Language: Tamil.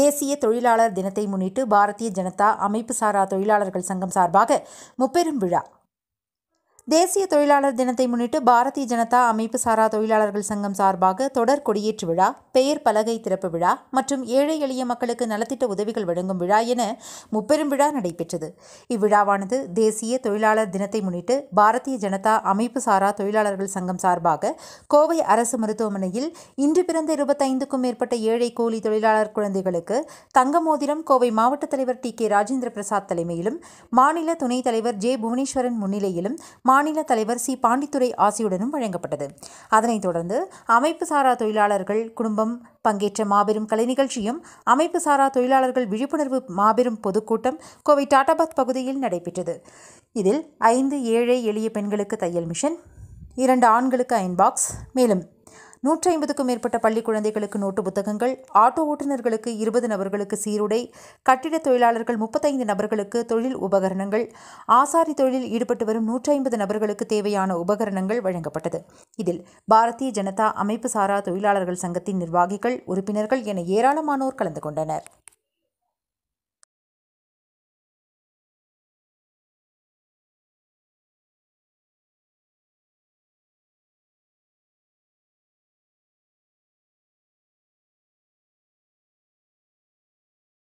தேசிய தொழிலாளர் தினத்தை முன்னிட்டு பாரதிய ஜனதா அமைப்பு சாரா தொழிலாளர்கள் சங்கம் சார்பாக முப்பெரும் விழா தேசிய தொழிலாளர் தினத்தை முன்னிட்டு பாரதிய ஜனதா அமைப்பு சாரா தொழிலாளர்கள் சங்கம் சார்பாக தொடர் கொடியேற்று விழா பெயர் பலகை திறப்பு விழா மற்றும் ஏழை எளிய மக்களுக்கு நலத்திட்ட உதவிகள் வழங்கும் விழா என முப்பெரும் விழா நடைபெற்றது இவ்விழாவானது தேசிய தொழிலாளர் தினத்தை முன்னிட்டு பாரதிய ஜனதா அமைப்பு சாரா தொழிலாளர்கள் சங்கம் சார்பாக கோவை அரசு மருத்துவமனையில் இன்று பிறந்த இருபத்தைந்துக்கும் மேற்பட்ட ஏழை கூலி தொழிலாளர் குழந்தைகளுக்கு தங்க மோதிரம் கோவை மாவட்ட தலைவர் டி கே ராஜேந்திர பிரசாத் தலைமையிலும் மாநில துணைத் தலைவர் ஜே புவனேஸ்வரன் முன்னிலையிலும் மாநில தலைவர் சி பாண்டித்துறை ஆசியுடனும் வழங்கப்பட்டது அதனைத் தொடர்ந்து அமைப்பு சாரா தொழிலாளர்கள் குடும்பம் பங்கேற்ற மாபெரும் கலை நிகழ்ச்சியும் அமைப்பு சாரா தொழிலாளர்கள் விழிப்புணர்வு மாபெரும் பொதுக்கூட்டம் கோவை டாடாபாத் பகுதியில் நடைபெற்றது இதில் ஐந்து ஏழை எளிய பெண்களுக்கு தையல் மிஷன் இரண்டு ஆண்களுக்கு அயன் பாக்ஸ் மேலும் நூற்றி ஐம்பதுக்கும் மேற்பட்ட பள்ளி குழந்தைகளுக்கு நோட்டு புத்தகங்கள் ஆட்டோ ஓட்டுநர்களுக்கு இருபது நபர்களுக்கு சீருடை கட்டிட தொழிலாளர்கள் முப்பத்தைந்து நபர்களுக்கு தொழில் உபகரணங்கள் ஆசாரி தொழிலில் ஈடுபட்டு வரும் நூற்றி ஐம்பது நபர்களுக்கு தேவையான உபகரணங்கள் வழங்கப்பட்டது இதில் பாரதிய ஜனதா அமைப்பு சாரா தொழிலாளர்கள் சங்கத்தின் நிர்வாகிகள் உறுப்பினர்கள் என ஏராளமானோர் கலந்து கொண்டனர்